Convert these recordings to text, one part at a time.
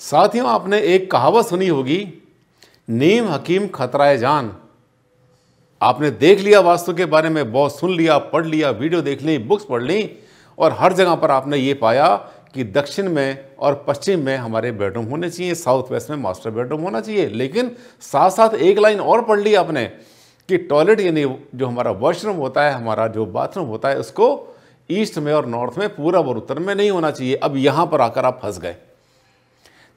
साथियों आपने एक कहावत सुनी होगी नीम हकीम खतराए जान आपने देख लिया वास्तु के बारे में बहुत सुन लिया पढ़ लिया वीडियो देख ली बुक्स पढ़ ली और हर जगह पर आपने ये पाया कि दक्षिण में और पश्चिम में हमारे बेडरूम होने चाहिए साउथ वेस्ट में मास्टर बेडरूम होना चाहिए लेकिन साथ साथ एक लाइन और पढ़ ली आपने कि टॉयलेट यानी जो हमारा वॉशरूम होता है हमारा जो बाथरूम होता है उसको ईस्ट में और नॉर्थ में पूरब और उत्तर में नहीं होना चाहिए अब यहाँ पर आकर आप फंस गए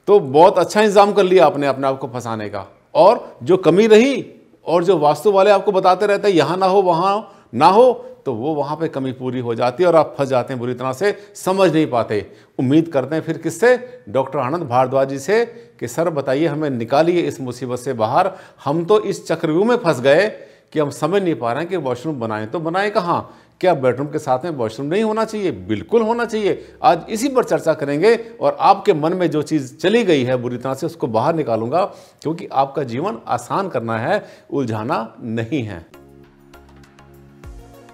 तो बहुत अच्छा इंतज़ाम कर लिया आपने अपने आप को फंसाने का और जो कमी रही और जो वास्तु वाले आपको बताते रहते हैं यहाँ ना हो वहाँ ना हो तो वो वहाँ पे कमी पूरी हो जाती है और आप फंस जाते हैं बुरी तरह से समझ नहीं पाते उम्मीद करते हैं फिर किससे डॉक्टर आनंद भारद्वाज जी से कि सर बताइए हमें निकालिए इस मुसीबत से बाहर हम तो इस चक्रव्यूह में फंस गए कि हम समझ नहीं पा रहे हैं कि वॉशरूम बनाएं तो बनाएं कहाँ क्या बेडरूम के साथ में वॉशरूम नहीं होना चाहिए बिल्कुल होना चाहिए आज इसी पर चर्चा करेंगे और आपके मन में जो चीज़ चली गई है बुरी तरह से उसको बाहर निकालूंगा क्योंकि आपका जीवन आसान करना है उलझाना नहीं है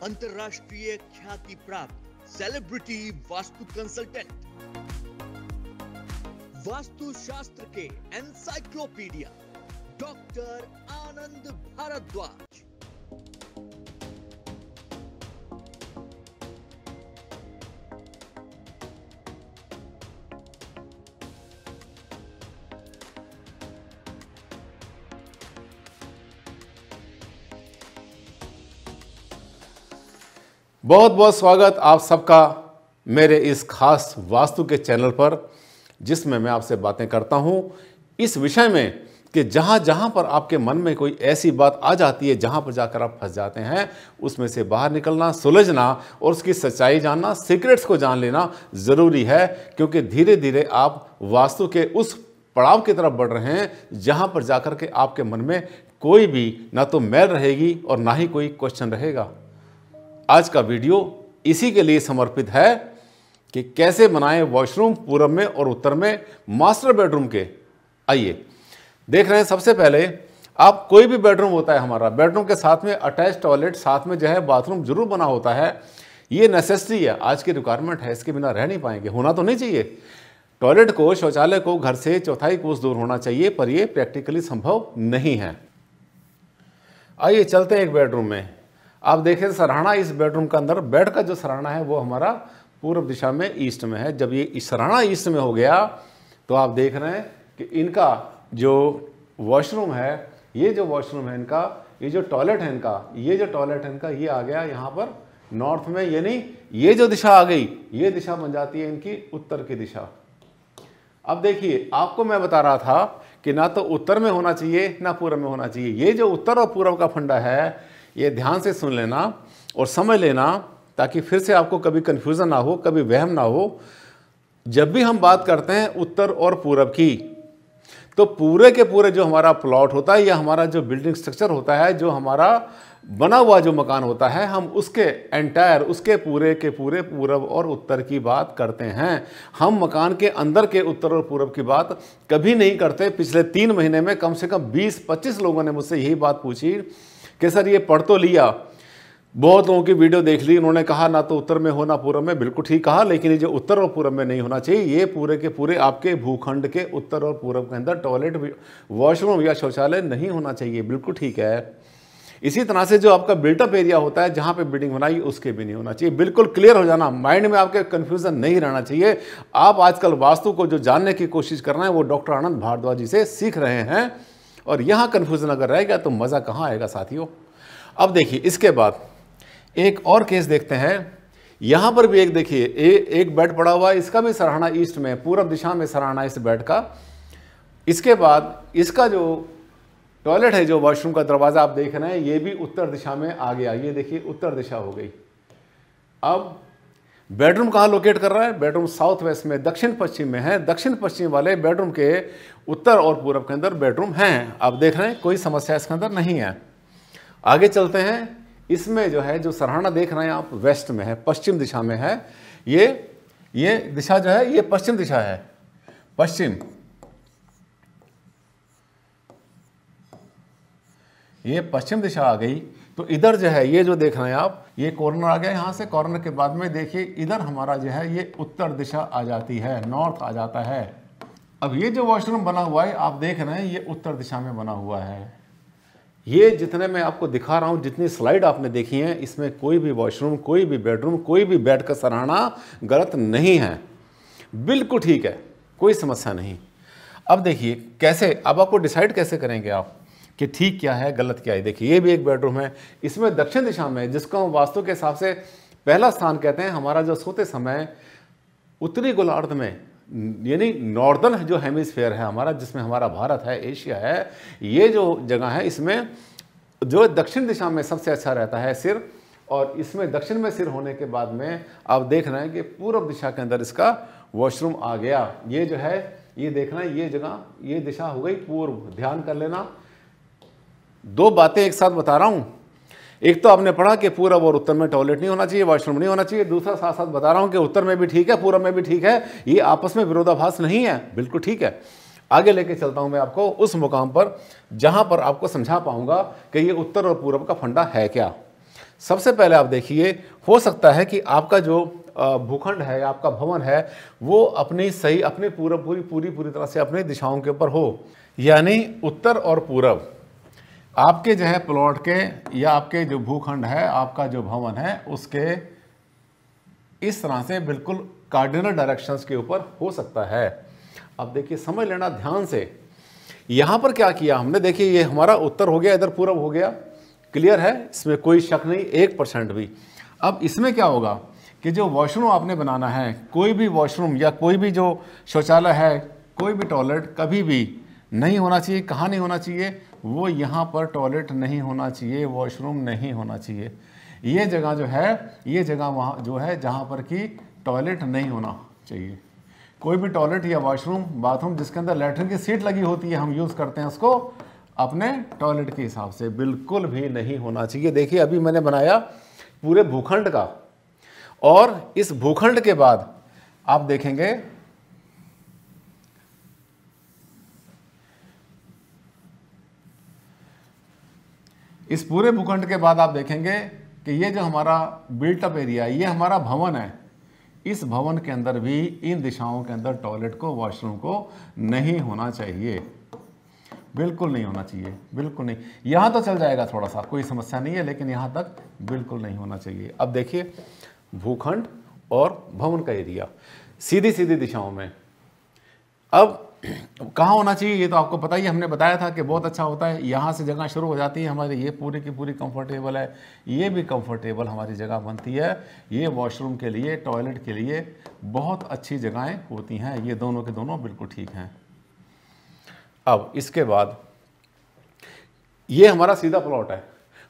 अंतरराष्ट्रीय ख्याति प्राप्त सेलिब्रिटी वास्तु कंसल्टेंट वास्तु शास्त्र के एनसाइक्लोपीडिया डॉक्टर आनंद भारद्वाज बहुत बहुत स्वागत आप सबका मेरे इस खास वास्तु के चैनल पर जिसमें मैं आपसे बातें करता हूँ इस विषय में कि जहाँ जहाँ पर आपके मन में कोई ऐसी बात आ जाती है जहाँ पर जाकर आप फंस जाते हैं उसमें से बाहर निकलना सुलझना और उसकी सच्चाई जानना सीक्रेट्स को जान लेना ज़रूरी है क्योंकि धीरे धीरे आप वास्तु के उस पड़ाव की तरफ बढ़ रहे हैं जहाँ पर जाकर के आपके मन में कोई भी ना तो मैल रहेगी और ना ही कोई क्वेश्चन रहेगा आज का वीडियो इसी के लिए समर्पित है कि कैसे बनाएं वॉशरूम पूर्व में और उत्तर में मास्टर बेडरूम के आइए देख रहे हैं सबसे पहले आप कोई भी बेडरूम होता है हमारा बेडरूम के साथ में अटैच टॉयलेट साथ में जो है बाथरूम जरूर बना होता है ये नेसेसरी है आज की रिक्वायरमेंट है इसके बिना रह नहीं पाएंगे होना तो नहीं चाहिए टॉयलेट को शौचालय को घर से चौथाई कोस दूर होना चाहिए पर यह प्रैक्टिकली संभव नहीं है आइए चलते हैं एक बेडरूम में आप देखें सराहना इस बेडरूम के अंदर बेड का जो सराहना है वो हमारा पूर्व दिशा में ईस्ट में है जब ये सराहना ईस्ट में हो गया तो आप देख रहे हैं कि इनका जो वॉशरूम है ये जो वॉशरूम है इनका ये जो टॉयलेट है इनका ये जो टॉयलेट है इनका ये आ गया यहाँ पर नॉर्थ में यानी ये जो दिशा आ गई ये दिशा बन जाती है इनकी उत्तर की दिशा अब देखिए आपको मैं बता रहा था कि ना तो उत्तर में होना चाहिए ना पूर्व में होना चाहिए ये जो उत्तर और पूर्व का फंडा है ये ध्यान से सुन लेना और समझ लेना ताकि फिर से आपको कभी कन्फ्यूज़न ना हो कभी वहम ना हो जब भी हम बात करते हैं उत्तर और पूरब की तो पूरे के पूरे जो हमारा प्लॉट होता है या हमारा जो बिल्डिंग स्ट्रक्चर होता है जो हमारा बना हुआ जो मकान होता है हम उसके एंटायर उसके पूरे के पूरे पूरब और उत्तर की बात करते हैं हम मकान के अंदर के उत्तर और पूरब की बात कभी नहीं करते पिछले तीन महीने में कम से कम 20-25 लोगों ने मुझसे यही बात पूछी कि सर ये पढ़ तो लिया बहुत लोगों की वीडियो देख ली उन्होंने कहा ना तो उत्तर में हो ना पूर्व में बिल्कुल ठीक कहा लेकिन ये जो उत्तर और पूर्व में नहीं होना चाहिए ये पूरे के पूरे आपके भूखंड के उत्तर और पूर्व के अंदर टॉयलेट वॉशरूम या शौचालय नहीं होना चाहिए बिल्कुल ठीक है इसी तरह से जो आपका बिल्टअप एरिया होता है जहाँ पे बिल्डिंग बनाई उसके भी नहीं होना चाहिए बिल्कुल क्लियर हो जाना माइंड में आपके कन्फ्यूजन नहीं रहना चाहिए आप आजकल वास्तु को जो जानने की कोशिश कर रहे हैं वो डॉक्टर आनंद भारद्वाजी से सीख रहे हैं और यहाँ कन्फ्यूज़न अगर रहेगा तो मज़ा कहाँ आएगा साथियों अब देखिए इसके बाद एक और केस देखते हैं यहाँ पर भी एक देखिए एक बेड पड़ा हुआ है इसका भी सराहना ईस्ट में पूरब दिशा में सराहना इस बेड का इसके बाद इसका जो टॉयलेट है जो वॉशरूम का दरवाज़ा आप देख रहे हैं ये भी उत्तर दिशा में आ गया ये देखिए उत्तर दिशा हो गई अब बेडरूम कहाँ लोकेट कर रहा है बेडरूम साउथ वेस्ट में दक्षिण पश्चिम में है दक्षिण पश्चिम वाले बेडरूम के उत्तर और पूर्व के अंदर बेडरूम हैं आप देख रहे हैं कोई समस्या इसके अंदर नहीं है आगे चलते हैं इसमें जो है जो सराहना देख रहे हैं आप वेस्ट में है पश्चिम दिशा में है ये ये दिशा जो है ये पश्चिम दिशा है पश्चिम ये पश्चिम दिशा आ गई तो इधर जो है ये जो देख रहे हैं आप ये कॉर्नर आ गया यहाँ से कॉर्नर के बाद में देखिए इधर हमारा जो है ये उत्तर दिशा आ जाती है नॉर्थ आ जाता है अब ये जो वॉशरूम बना हुआ है आप देख रहे हैं ये उत्तर दिशा में बना हुआ है ये जितने मैं आपको दिखा रहा हूँ जितनी स्लाइड आपने देखी है इसमें कोई भी वॉशरूम कोई भी बेडरूम कोई भी बेड का सराहना गलत नहीं है बिल्कुल ठीक है कोई समस्या नहीं अब देखिए कैसे अब आपको डिसाइड कैसे करेंगे आप कि ठीक क्या है गलत क्या है देखिए ये भी एक बेडरूम है इसमें दक्षिण दिशा में जिसको हम वास्तु के हिसाब से पहला स्थान कहते हैं हमारा जो सोते समय उत्तरी गोलार्ध में यानी नॉर्दर्न जो हेमिसफेयर है हमारा जिसमें हमारा भारत है एशिया है ये जो जगह है इसमें जो दक्षिण दिशा में सबसे अच्छा रहता है सिर और इसमें दक्षिण में सिर होने के बाद में आप देख रहे हैं कि पूर्व दिशा के अंदर इसका वॉशरूम आ गया ये जो है ये देखना ये जगह ये दिशा हो गई पूर्व ध्यान कर लेना दो बातें एक साथ बता रहा हूँ एक तो आपने पढ़ा कि पूरब और उत्तर में टॉयलेट नहीं होना चाहिए वॉशरूम नहीं होना चाहिए दूसरा साथ साथ बता रहा हूँ कि उत्तर में भी ठीक है पूरब में भी ठीक है ये आपस में विरोधाभास नहीं है बिल्कुल ठीक है आगे लेके चलता हूँ मैं आपको उस मुकाम पर जहाँ पर आपको समझा पाऊँगा कि ये उत्तर और पूरब का फंडा है क्या सबसे पहले आप देखिए हो सकता है कि आपका जो भूखंड है आपका भवन है वो अपनी सही अपने पूरब पूरी पूरी पूरी तरह से अपनी दिशाओं के ऊपर हो यानी उत्तर और पूरब आपके जो है प्लॉट के या आपके जो भूखंड है आपका जो भवन है उसके इस तरह से बिल्कुल कार्डिनल डायरेक्शंस के ऊपर हो सकता है अब देखिए समझ लेना ध्यान से यहाँ पर क्या किया हमने देखिए ये हमारा उत्तर हो गया इधर पूर्व हो गया क्लियर है इसमें कोई शक नहीं एक परसेंट भी अब इसमें क्या होगा कि जो वॉशरूम आपने बनाना है कोई भी वॉशरूम या कोई भी जो शौचालय है कोई भी टॉयलेट कभी भी नहीं होना चाहिए कहाँ नहीं होना चाहिए वो यहाँ पर टॉयलेट नहीं होना चाहिए वॉशरूम नहीं होना चाहिए ये जगह जो है ये जगह वहाँ जो है जहाँ पर कि टॉयलेट नहीं होना चाहिए कोई भी टॉयलेट या वॉशरूम बाथरूम जिसके अंदर लेटरिन की सीट लगी होती है हम यूज़ करते हैं उसको अपने टॉयलेट के हिसाब से बिल्कुल भी नहीं होना चाहिए देखिए अभी मैंने बनाया पूरे भूखंड का और इस भूखंड के बाद आप देखेंगे इस पूरे भूखंड के बाद आप देखेंगे कि ये जो हमारा बिल्टअप एरिया ये हमारा भवन है इस भवन के अंदर भी इन दिशाओं के अंदर टॉयलेट को वॉशरूम को नहीं होना चाहिए बिल्कुल नहीं होना चाहिए बिल्कुल नहीं यहां तो चल जाएगा थोड़ा सा कोई समस्या नहीं है लेकिन यहां तक बिल्कुल नहीं होना चाहिए अब देखिए भूखंड और भवन का एरिया सीधी सीधी दिशाओं में अब कहाँ होना चाहिए ये तो आपको पता ही हमने बताया था कि बहुत अच्छा होता है यहाँ से जगह शुरू हो जाती है हमारी ये पूरी की पूरी कंफर्टेबल है ये भी कंफर्टेबल हमारी जगह बनती है ये वॉशरूम के लिए टॉयलेट के लिए बहुत अच्छी जगहें होती हैं ये दोनों के दोनों बिल्कुल ठीक हैं अब इसके बाद ये हमारा सीधा प्लॉट है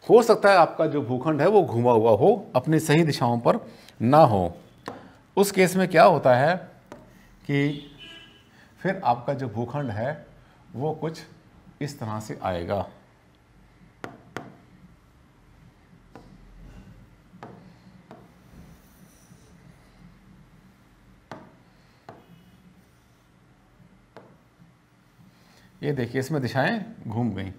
हो सकता है आपका जो भूखंड है वो घुमा हुआ हो अपनी सही दिशाओं पर ना हो उस केस में क्या होता है कि फिर आपका जो भूखंड है वो कुछ इस तरह से आएगा ये देखिए इसमें दिशाएं घूम गई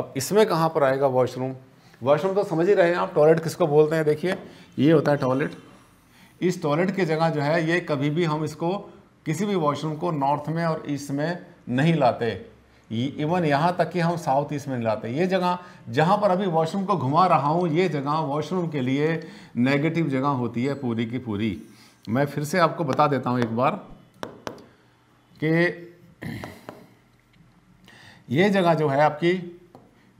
अब इसमें कहां पर आएगा वॉशरूम वॉशरूम तो समझ ही रहे हैं आप टॉयलेट किसको बोलते हैं देखिए ये होता है टॉयलेट इस टॉयलेट की जगह जो है ये कभी भी हम इसको किसी भी वॉशरूम को नॉर्थ में और ईस्ट में नहीं लाते इवन यहाँ तक कि हम साउथ ईस्ट में नहीं लाते ये जगह जहाँ पर अभी वॉशरूम को घुमा रहा हूँ ये जगह वॉशरूम के लिए नेगेटिव जगह होती है पूरी की पूरी मैं फिर से आपको बता देता हूँ एक बार कि ये जगह जो है आपकी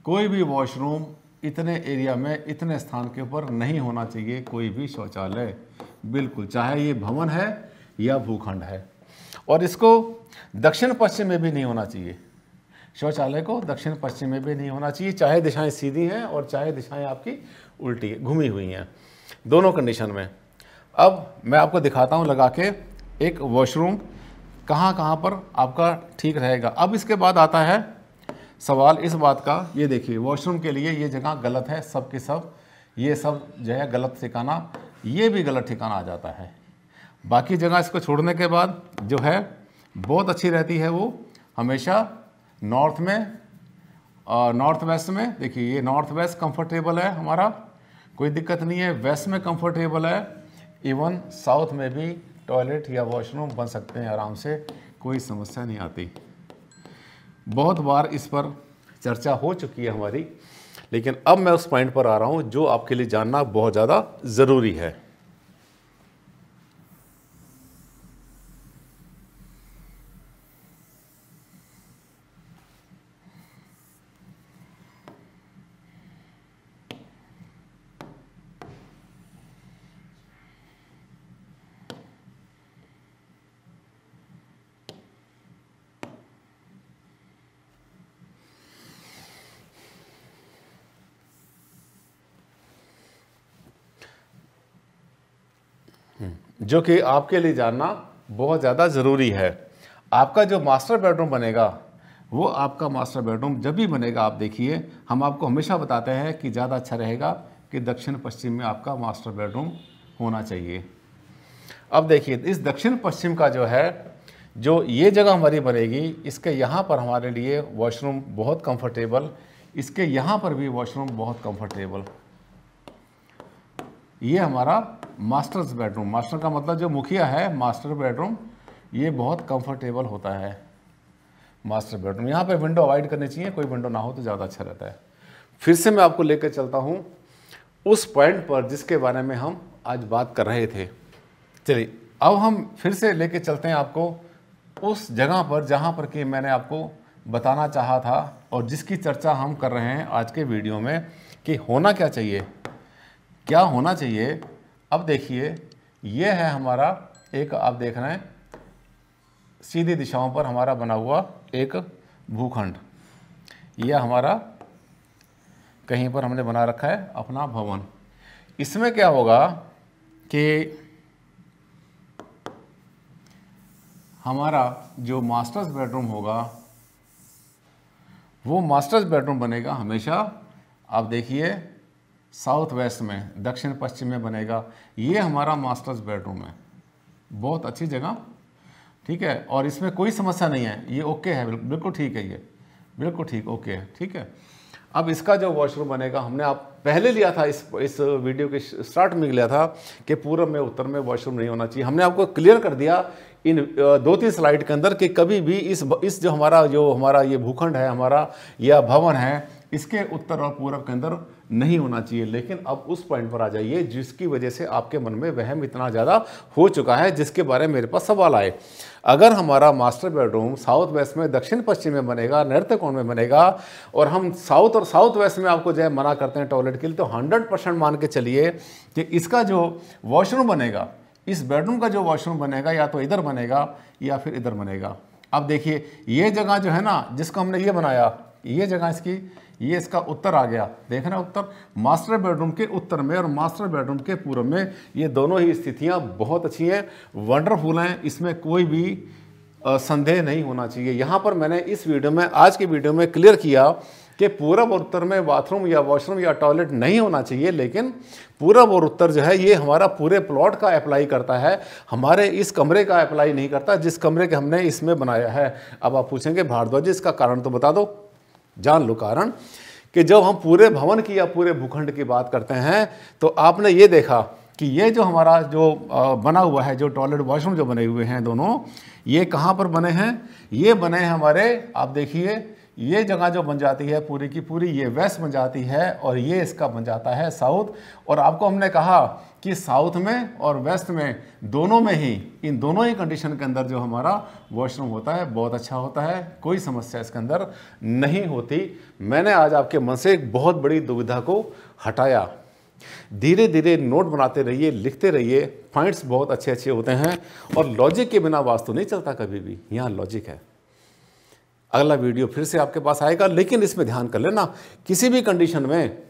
कोई भी वॉशरूम इतने एरिया में इतने स्थान के ऊपर नहीं होना चाहिए कोई भी शौचालय बिल्कुल चाहे ये भवन है या भूखंड है और इसको दक्षिण पश्चिम में भी नहीं होना चाहिए शौचालय को दक्षिण पश्चिम में भी नहीं होना चाहिए चाहे दिशाएं सीधी हैं और चाहे दिशाएं आपकी उल्टी घूमी हुई हैं दोनों कंडीशन में अब मैं आपको दिखाता हूँ लगा के एक वॉशरूम कहाँ कहाँ पर आपका ठीक रहेगा अब इसके बाद आता है सवाल इस बात का ये देखिए वॉशरूम के लिए ये जगह गलत है सब के सब ये सब जो है गलत ठिकाना ये भी गलत ठिकाना आ जाता है बाकी जगह इसको छोड़ने के बाद जो है बहुत अच्छी रहती है वो हमेशा नॉर्थ में नॉर्थ वेस्ट में देखिए ये नॉर्थ वेस्ट कंफर्टेबल है हमारा कोई दिक्कत नहीं है वेस्ट में कंफर्टेबल है इवन साउथ में भी टॉयलेट या वॉशरूम बन सकते हैं आराम से कोई समस्या नहीं आती बहुत बार इस पर चर्चा हो चुकी है हमारी लेकिन अब मैं उस पॉइंट पर आ रहा हूँ जो आपके लिए जानना बहुत ज़्यादा ज़रूरी है जो कि आपके लिए जानना बहुत ज़्यादा ज़रूरी है आपका जो मास्टर बेडरूम बनेगा वो आपका मास्टर बेडरूम जब भी बनेगा आप देखिए हम आपको हमेशा बताते हैं कि ज़्यादा अच्छा रहेगा कि दक्षिण पश्चिम में आपका मास्टर बेडरूम होना चाहिए अब देखिए इस दक्षिण पश्चिम का जो है जो ये जगह हमारी बनेगी इसके यहाँ पर हमारे लिए वॉशरूम बहुत कंफर्टेबल इसके यहाँ पर भी वॉशरूम बहुत कंफर्टेबल ये हमारा मास्टर्स बेडरूम मास्टर का मतलब जो मुखिया है मास्टर बेडरूम ये बहुत कंफर्टेबल होता है मास्टर बेडरूम यहाँ पे विंडो अवॉइड करनी चाहिए कोई विंडो ना हो तो ज़्यादा अच्छा रहता है फिर से मैं आपको लेकर चलता हूँ उस पॉइंट पर जिसके बारे में हम आज बात कर रहे थे चलिए अब हम फिर से लेके चलते हैं आपको उस जगह पर जहाँ पर कि मैंने आपको बताना चाहा था और जिसकी चर्चा हम कर रहे हैं आज के वीडियो में कि होना क्या चाहिए क्या होना चाहिए अब देखिए ये है हमारा एक आप देख रहे हैं सीधी दिशाओं पर हमारा बना हुआ एक भूखंड यह हमारा कहीं पर हमने बना रखा है अपना भवन इसमें क्या होगा कि हमारा जो मास्टर्स बेडरूम होगा वो मास्टर्स बेडरूम बनेगा हमेशा आप देखिए साउथ वेस्ट में दक्षिण पश्चिम में बनेगा ये हमारा मास्टर्स बेडरूम है बहुत अच्छी जगह ठीक है और इसमें कोई समस्या नहीं है ये ओके है बिल्कुल ठीक है ये बिल्कुल ठीक ओके है ठीक है अब इसका जो वॉशरूम बनेगा हमने आप पहले लिया था इस इस वीडियो के स्टार्ट में लिया था कि पूर्व में उत्तर में वॉशरूम नहीं होना चाहिए हमने आपको क्लियर कर दिया इन दो तीन स्लाइड के अंदर कि कभी भी इस इस जो हमारा जो हमारा ये भूखंड है हमारा या भवन है इसके उत्तर और पूर्व के अंदर नहीं होना चाहिए लेकिन अब उस पॉइंट पर आ जाइए जिसकी वजह से आपके मन में वहम इतना ज़्यादा हो चुका है जिसके बारे में मेरे पास सवाल आए अगर हमारा मास्टर बेडरूम साउथ वेस्ट में दक्षिण पश्चिम में बनेगा नृत्य कोण में बनेगा और हम साउथ और साउथ वेस्ट में आपको जो है मना करते हैं टॉयलेट के लिए तो हंड्रेड परसेंट मान के चलिए कि इसका जो वॉशरूम बनेगा इस बेडरूम का जो वॉशरूम बनेगा या तो इधर बनेगा या फिर इधर बनेगा अब देखिए ये जगह जो है ना जिसको हमने ये बनाया ये जगह इसकी ये इसका उत्तर आ गया देखना उत्तर मास्टर बेडरूम के उत्तर में और मास्टर बेडरूम के पूर्व में ये दोनों ही स्थितियाँ बहुत अच्छी हैं वंडरफुल हैं इसमें कोई भी संदेह नहीं होना चाहिए यहाँ पर मैंने इस वीडियो में आज की वीडियो में क्लियर किया कि पूरब और उत्तर में बाथरूम या वॉशरूम या टॉयलेट नहीं होना चाहिए लेकिन पूरब और उत्तर जो है ये हमारा पूरे प्लॉट का अप्लाई करता है हमारे इस कमरे का अप्लाई नहीं करता जिस कमरे के हमने इसमें बनाया है अब आप पूछेंगे भारद्वाज इसका कारण तो बता दो जान लो कारण कि जब हम पूरे भवन की या पूरे भूखंड की बात करते हैं तो आपने ये देखा कि ये जो हमारा जो बना हुआ है जो टॉयलेट वॉशरूम जो बने हुए हैं दोनों ये कहाँ पर बने हैं ये बने हैं हमारे आप देखिए ये जगह जो बन जाती है पूरी की पूरी ये वेस्ट बन जाती है और ये इसका बन जाता है साउथ और आपको हमने कहा कि साउथ में और वेस्ट में दोनों में ही इन दोनों ही कंडीशन के अंदर जो हमारा वॉशरूम होता है बहुत अच्छा होता है कोई समस्या इसके अंदर नहीं होती मैंने आज आपके मन से एक बहुत बड़ी दुविधा को हटाया धीरे धीरे नोट बनाते रहिए लिखते रहिए पॉइंट्स बहुत अच्छे अच्छे होते हैं और लॉजिक के बिना वास्तव नहीं चलता कभी भी यहाँ लॉजिक है अगला वीडियो फिर से आपके पास आएगा लेकिन इसमें ध्यान कर लेना किसी भी कंडीशन में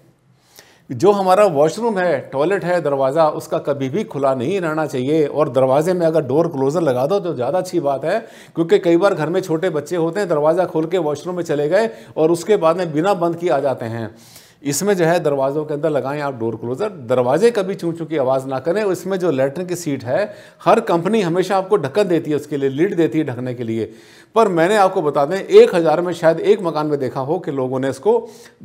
जो हमारा वॉशरूम है टॉयलेट है दरवाज़ा उसका कभी भी खुला नहीं रहना चाहिए और दरवाजे में अगर डोर क्लोज़र लगा दो तो ज़्यादा अच्छी बात है क्योंकि कई बार घर में छोटे बच्चे होते हैं दरवाज़ा खोल के वॉशरूम में चले गए और उसके बाद में बिना बंद किए आ जाते हैं इसमें जो है दरवाज़ों के अंदर लगाएं आप डोर क्लोज़र दरवाजे कभी चूँ चूं की आवाज़ ना करें इसमें जो लेटरिन की सीट है हर कंपनी हमेशा आपको ढक्कन देती है उसके लिए लीड देती है ढकने के लिए पर मैंने आपको बता दें एक हज़ार में शायद एक मकान में देखा हो कि लोगों ने इसको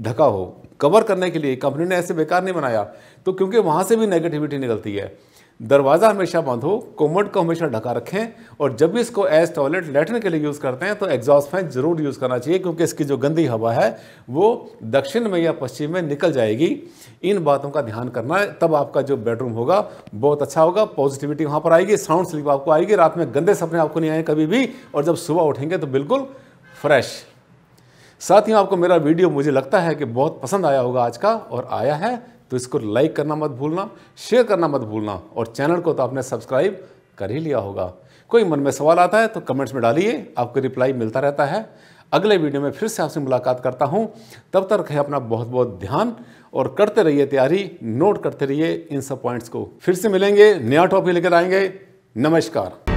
ढका हो कवर करने के लिए कंपनी ने ऐसे बेकार नहीं बनाया तो क्योंकि वहाँ से भी नेगेटिविटी निकलती है दरवाज़ा हमेशा बंद हो कोमट को हमेशा ढका रखें और जब भी इसको एज टॉयलेट लेटने के लिए यूज़ करते हैं तो एग्जॉस्ट फैन ज़रूर यूज़ करना चाहिए क्योंकि इसकी जो गंदी हवा है वो दक्षिण में या पश्चिम में निकल जाएगी इन बातों का ध्यान करना है तब आपका जो बेडरूम होगा बहुत अच्छा होगा पॉजिटिविटी वहाँ पर आएगी साउंड स्लीप आपको आएगी रात में गंदे सपने आपको नहीं आए कभी भी और जब सुबह उठेंगे तो बिल्कुल फ्रेश ही आपको मेरा वीडियो मुझे लगता है कि बहुत पसंद आया होगा आज का और आया है तो इसको लाइक करना मत भूलना शेयर करना मत भूलना और चैनल को तो आपने सब्सक्राइब कर ही लिया होगा कोई मन में सवाल आता है तो कमेंट्स में डालिए आपको रिप्लाई मिलता रहता है अगले वीडियो में फिर से आपसे मुलाकात करता हूँ तब तक है अपना बहुत बहुत ध्यान और करते रहिए तैयारी नोट करते रहिए इन सब पॉइंट्स को फिर से मिलेंगे नया टॉपिक लेकर आएंगे नमस्कार